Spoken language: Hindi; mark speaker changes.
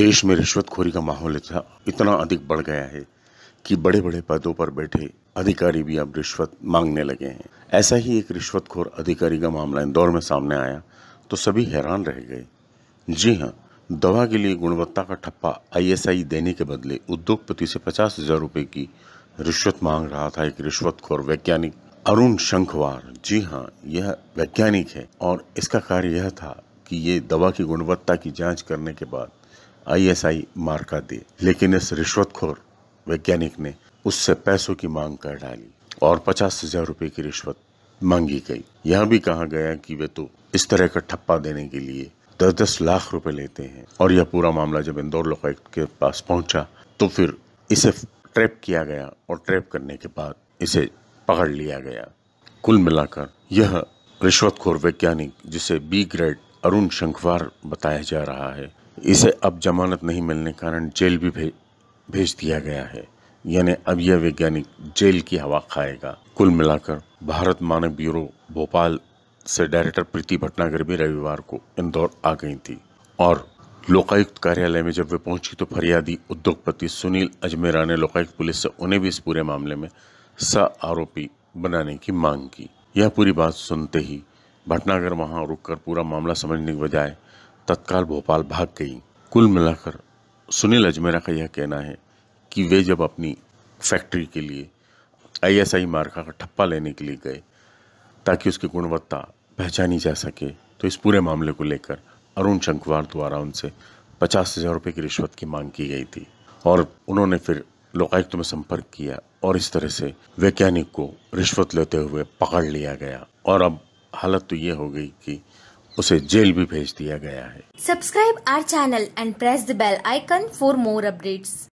Speaker 1: देश में रिश्वतखोरी का माहौल इतना इतना अधिक बढ़ गया है कि बड़े बड़े पदों पर बैठे अधिकारी भी अब रिश्वत मांगने लगे हैं ऐसा ही एक रिश्वतखोर अधिकारी का मामला इंदौर में सामने आया तो सभी हैरान रह गए जी हाँ दवा के लिए गुणवत्ता का ठप्पा आईएसआई देने के बदले उद्योगपति से पचास हजार रुपये की रिश्वत मांग रहा था एक रिश्वतखोर वैज्ञानिक अरुण शंखवार जी हाँ यह वैज्ञानिक है और इसका कार्य यह था कि ये दवा की गुणवत्ता की जांच करने के बाद आईएसआई मार्का दी लेकिन इस रिश्वतखोर वैज्ञानिक ने उससे पैसों की मांग कर डाली और पचास हजार रुपये की रिश्वत मांगी गई यह भी कहा गया कि वे तो इस तरह का ठप्पा देने के लिए दस दस लाख रुपए लेते हैं और यह पूरा मामला जब इंदौर लोकायुक्त के पास पहुंचा तो फिर इसे ट्रैप किया गया और ट्रैप करने के बाद इसे पकड़ लिया गया कुल मिलाकर यह रिश्वतखोर वैज्ञानिक जिसे बी ग्रेड अरुण शंखवार बताया जा रहा है इसे अब जमानत नहीं मिलने कारण जेल भी भे, भेज दिया गया है यानी अब यह वैज्ञानिक जेल की हवा खाएगा कुल मिलाकर भारत मानव ब्यूरो भोपाल से डायरेक्टर प्रीति भटनागर भी रविवार को इंदौर आ गई थी और लोकायुक्त कार्यालय में जब वे पहुंची तो फरियादी उद्योगपति सुनील अजमेरा ने लोकायुक्त पुलिस से उन्हें भी इस पूरे मामले में स आरोपी बनाने की मांग की यह पूरी बात सुनते ही भटनागर वहां रुककर पूरा मामला समझने के बजाय तत्काल भोपाल भाग गई कुल मिलाकर सुनील अजमेरा का यह कहना है कि वे जब अपनी फैक्ट्री के लिए आईएसआई मार्का का ठप्पा लेने के लिए गए ताकि उसकी गुणवत्ता पहचानी जा सके तो इस पूरे मामले को लेकर अरुण शंखवार द्वारा उनसे पचास हज़ार रुपये की रिश्वत की मांग की गई थी और उन्होंने फिर लोकायुक्त में संपर्क किया और इस तरह से वैज्ञानिक को रिश्वत लेते हुए पकड़ लिया गया और अब हालत तो ये हो गई कि उसे जेल भी भेज दिया गया है subscribe our channel and press the bell icon for more updates